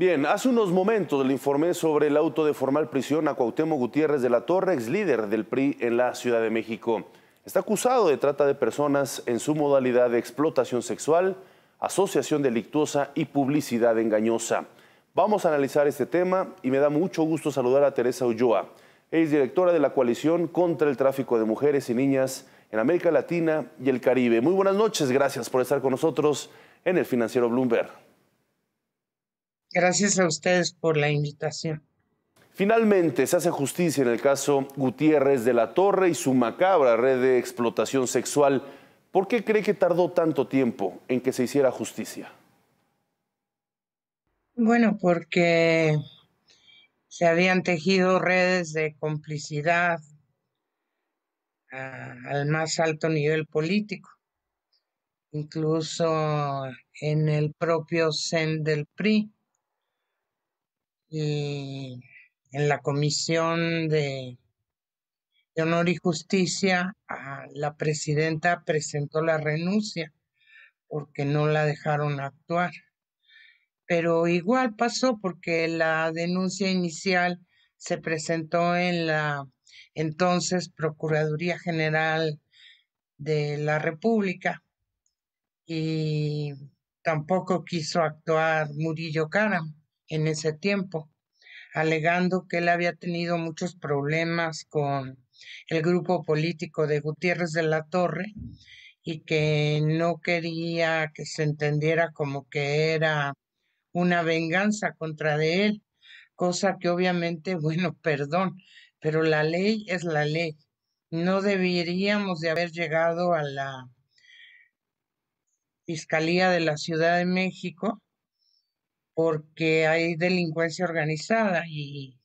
Bien, hace unos momentos le informé sobre el auto de formal prisión a Cuauhtémoc Gutiérrez de la Torre, ex líder del PRI en la Ciudad de México. Está acusado de trata de personas en su modalidad de explotación sexual, asociación delictuosa y publicidad engañosa. Vamos a analizar este tema y me da mucho gusto saludar a Teresa Ulloa, ex directora de la coalición contra el tráfico de mujeres y niñas en América Latina y el Caribe. Muy buenas noches, gracias por estar con nosotros en el Financiero Bloomberg. Gracias a ustedes por la invitación. Finalmente, se hace justicia en el caso Gutiérrez de la Torre y su macabra red de explotación sexual. ¿Por qué cree que tardó tanto tiempo en que se hiciera justicia? Bueno, porque se habían tejido redes de complicidad ah, al más alto nivel político, incluso en el propio CEN del PRI y eh, en la Comisión de, Honor y Justicia, ah, la presidenta presentó la renuncia porque no la dejaron actuar. Pero igual pasó porque la denuncia inicial se presentó en la entonces Procuraduría General de la República y tampoco quiso actuar Murillo Karam en ese tiempo, alegando que él había tenido muchos problemas con el grupo político de Gutiérrez de la Torre y que no quería que se entendiera como que era una venganza contra de él, cosa que obviamente, bueno, perdón, pero la ley es la ley. No deberíamos de haber llegado a la Fiscalía de la Ciudad de México porque hay delincuencia organizada y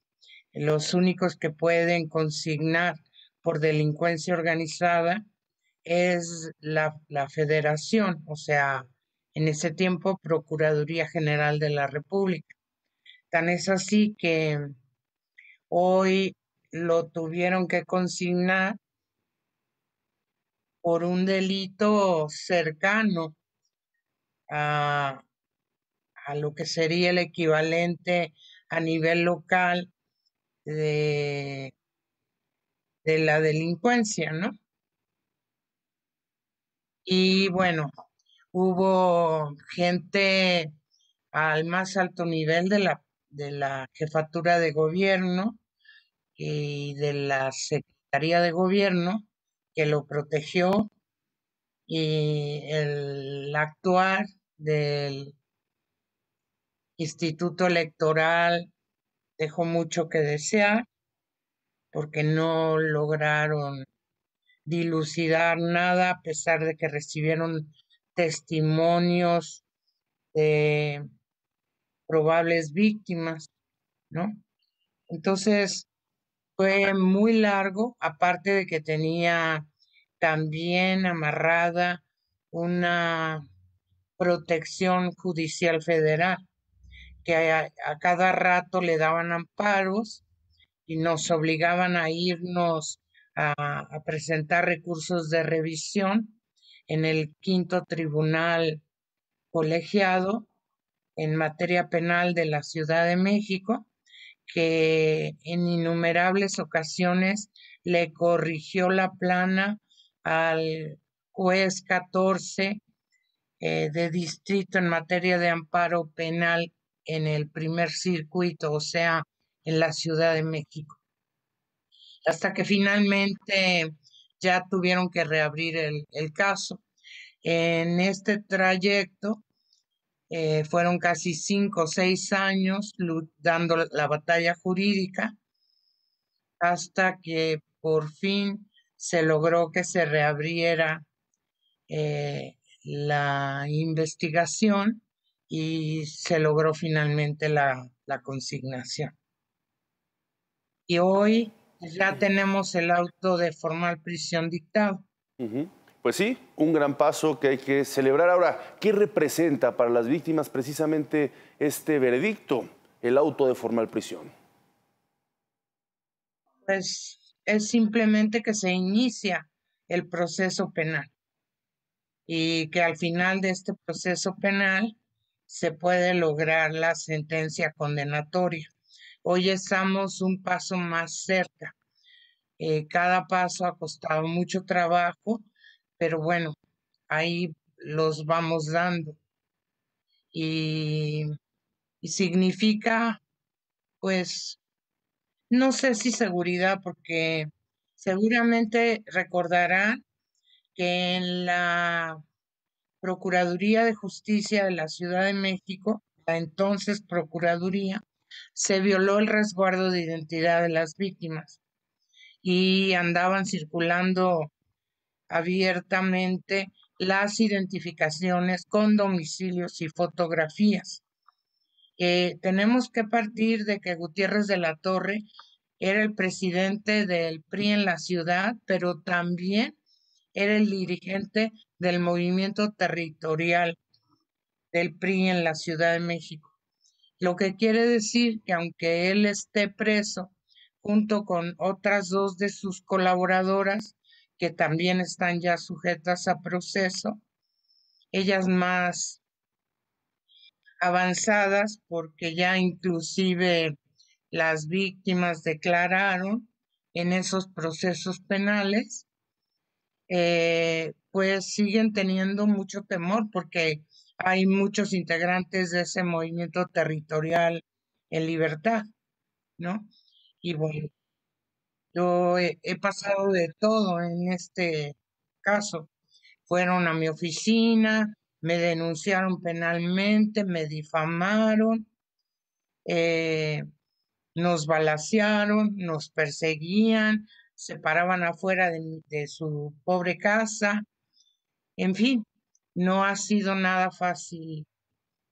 los únicos que pueden consignar por delincuencia organizada es la, federación, o sea, en ese tiempo Procuraduría General de la República. Tan es así que hoy lo tuvieron que consignar por un delito cercano a, a lo que sería el equivalente a nivel local de, la delincuencia, ¿no? Y bueno, hubo gente al más alto nivel de la, de la jefatura de gobierno y de la Secretaría de Gobierno que lo protegió y el actuar del Instituto Electoral dejó mucho que desear porque no lograron dilucidar nada a pesar de que recibieron testimonios de probables víctimas, ¿no? Entonces fue muy largo, aparte de que tenía también amarrada una protección judicial federal que a, cada rato le daban amparos y nos obligaban a irnos a, presentar recursos de revisión en el quinto tribunal colegiado en materia penal de la Ciudad de México, que en innumerables ocasiones le corrigió la plana al juez 14 eh, de distrito en materia de amparo penal en el primer circuito, o sea, en la Ciudad de México. Hasta que finalmente ya tuvieron que reabrir el, caso. En este trayecto eh, fueron casi cinco o seis años dando la batalla jurídica hasta que por fin se logró que se reabriera eh, la investigación y se logró finalmente la, consignación. Y hoy ya tenemos el auto de formal prisión dictado. Pues sí, un gran paso que hay que celebrar. Ahora, ¿qué representa para las víctimas precisamente este veredicto, el auto de formal prisión? Pues es simplemente que se inicia el proceso penal y que al final de este proceso penal se puede lograr la sentencia condenatoria. Hoy estamos un paso más cerca. Eh, cada paso ha costado mucho trabajo, pero bueno, ahí los vamos dando. y significa, pues, no sé si seguridad, porque seguramente recordarán que en la Procuraduría de Justicia de la Ciudad de México, la entonces Procuraduría, se violó el resguardo de identidad de las víctimas y andaban circulando abiertamente las identificaciones con domicilios y fotografías. Eh, tenemos que partir de que Gutiérrez de la Torre era el presidente del PRI en la ciudad, pero también era el dirigente del movimiento territorial del PRI en la Ciudad de México. Lo que quiere decir que aunque él esté preso, junto con otras dos de sus colaboradoras, que también están ya sujetas a proceso, ellas más avanzadas, porque ya inclusive las víctimas declararon en esos procesos penales, eh, pues siguen teniendo mucho temor porque hay muchos integrantes de ese movimiento territorial en libertad, ¿no? Y bueno, yo he, pasado de todo en este caso. Fueron a mi oficina, me denunciaron penalmente, me difamaron, eh, nos balacearon, nos perseguían, se paraban afuera de, su pobre casa. En fin, no ha sido nada fácil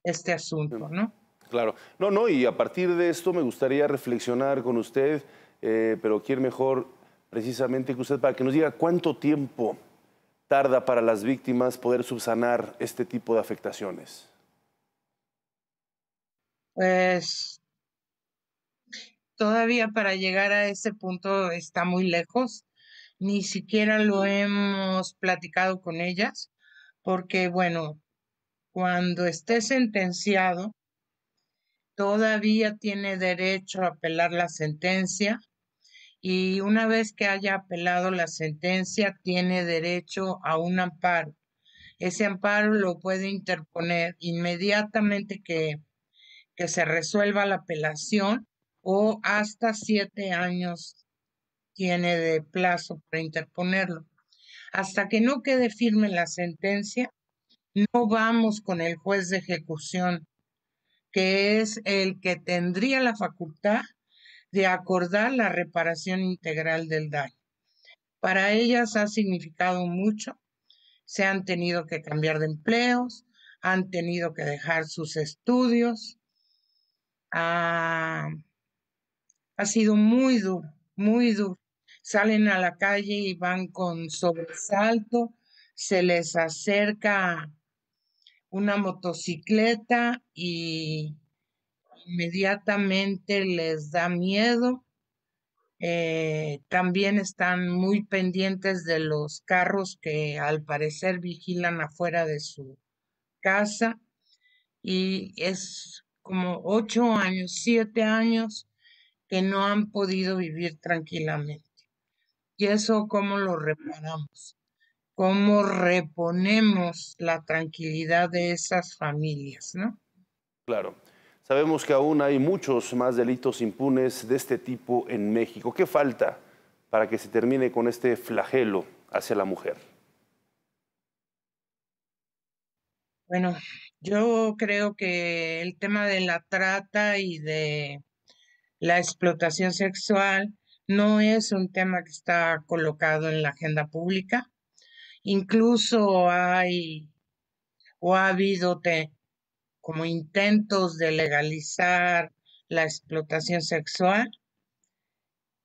este asunto, ¿no? Claro, no, no, y a partir de esto me gustaría reflexionar con usted, eh, pero quiero mejor precisamente que usted para que nos diga cuánto tiempo tarda para las víctimas poder subsanar este tipo de afectaciones. Pues todavía para llegar a ese punto está muy lejos. Ni siquiera lo hemos platicado con ellas, porque bueno, cuando esté sentenciado, todavía tiene derecho a apelar la sentencia y una vez que haya apelado la sentencia, tiene derecho a un amparo. Ese amparo lo puede interponer inmediatamente que, que se resuelva la apelación o hasta siete años tiene de plazo para interponerlo. Hasta que no quede firme la sentencia, no vamos con el juez de ejecución, que es el que tendría la facultad de acordar la reparación integral del daño. Para ellas ha significado mucho. Se han tenido que cambiar de empleos, han tenido que dejar sus estudios. Ah, ha sido muy duro, muy duro. Salen a la calle y van con sobresalto, se les acerca una motocicleta y inmediatamente les da miedo. Eh, también están muy pendientes de los carros que al parecer vigilan afuera de su casa y es como ocho años, siete años que no han podido vivir tranquilamente. ¿Y eso cómo lo reparamos? ¿Cómo reponemos la tranquilidad de esas familias? ¿no? Claro. Sabemos que aún hay muchos más delitos impunes de este tipo en México. ¿Qué falta para que se termine con este flagelo hacia la mujer? Bueno, yo creo que el tema de la trata y de la explotación sexual no es un tema que está colocado en la agenda pública. Incluso hay o ha habido como intentos de legalizar la explotación sexual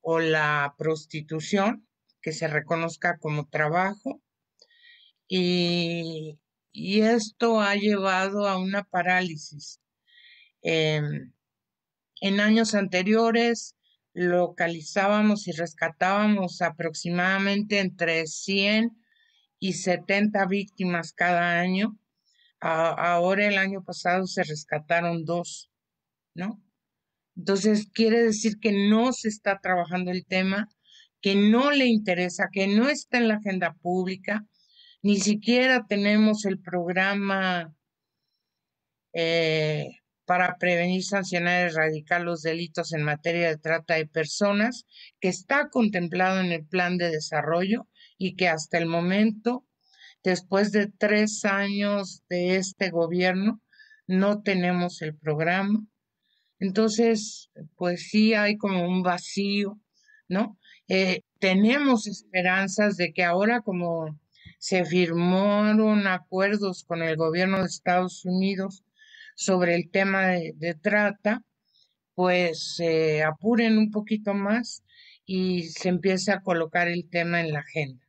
o la prostitución, que se reconozca como trabajo. Y, esto ha llevado a una parálisis. Em, en años anteriores localizábamos y rescatábamos aproximadamente entre 100 y 70 víctimas cada año. Ah, ahora el año pasado se rescataron dos, ¿no? Entonces quiere decir que no se está trabajando el tema, que no le interesa, que no está en la agenda pública, ni siquiera tenemos el programa eh, para prevenir, sancionar y erradicar los delitos en materia de trata de personas, que está contemplado en el plan de desarrollo y que hasta el momento, después de tres años de este gobierno, no tenemos el programa. Entonces, pues sí hay como un vacío, ¿no? Eh, tenemos esperanzas de que ahora como se firmaron acuerdos con el gobierno de Estados Unidos sobre el tema de, trata, pues se eh, apuren un poquito más y se empiece a colocar el tema en la agenda.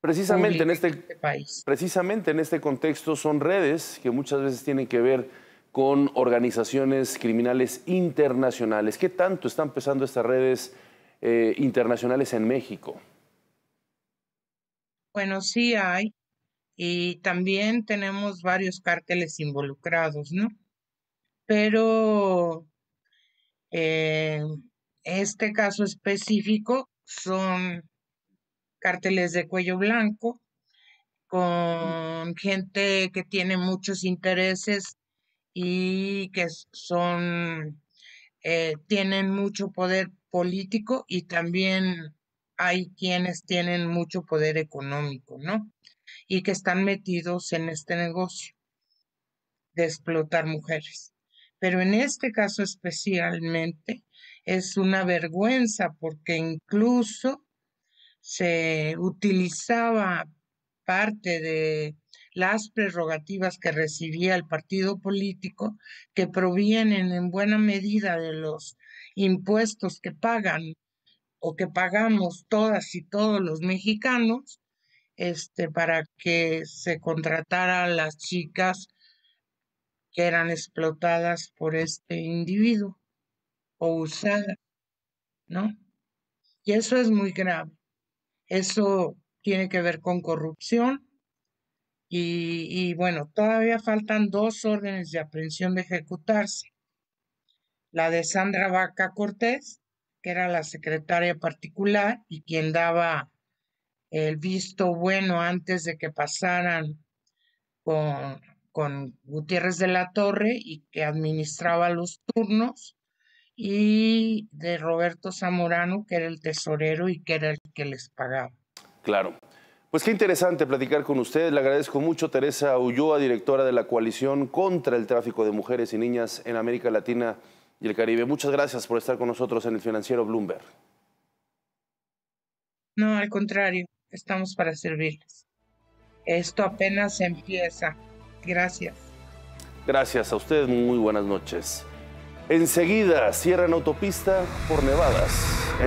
Precisamente este en este, país. precisamente en este contexto son redes que muchas veces tienen que ver con organizaciones criminales internacionales. ¿Qué tanto están pesando estas redes eh, internacionales en México? Bueno, sí hay y también tenemos varios cárteles involucrados, ¿no? Pero eh, este caso específico son cárteles de cuello blanco con gente que tiene muchos intereses y que son eh, tienen mucho poder político y también hay quienes tienen mucho poder económico, ¿no? y que están metidos en este negocio de explotar mujeres. Pero en este caso especialmente es una vergüenza porque incluso se utilizaba parte de las prerrogativas que recibía el partido político, que provienen en buena medida de los impuestos que pagan o que pagamos todas y todos los mexicanos, este, para que se contratara a las chicas que eran explotadas por este individuo o usadas, ¿no? Y eso es muy grave. Eso tiene que ver con corrupción y, y bueno, todavía faltan dos órdenes de aprehensión de ejecutarse. La de Sandra Vaca Cortés, que era la secretaria particular y quien daba el visto bueno antes de que pasaran con, con Gutiérrez de la Torre y que administraba los turnos, y de Roberto Zamorano, que era el tesorero y que era el que les pagaba. Claro. Pues qué interesante platicar con ustedes. Le agradezco mucho Teresa Ulloa, directora de la coalición contra el tráfico de mujeres y niñas en América Latina y el Caribe. Muchas gracias por estar con nosotros en el financiero Bloomberg. No, al contrario estamos para servirles. Esto apenas empieza. Gracias. Gracias a ustedes, muy buenas noches. Enseguida cierran autopista por nevadas.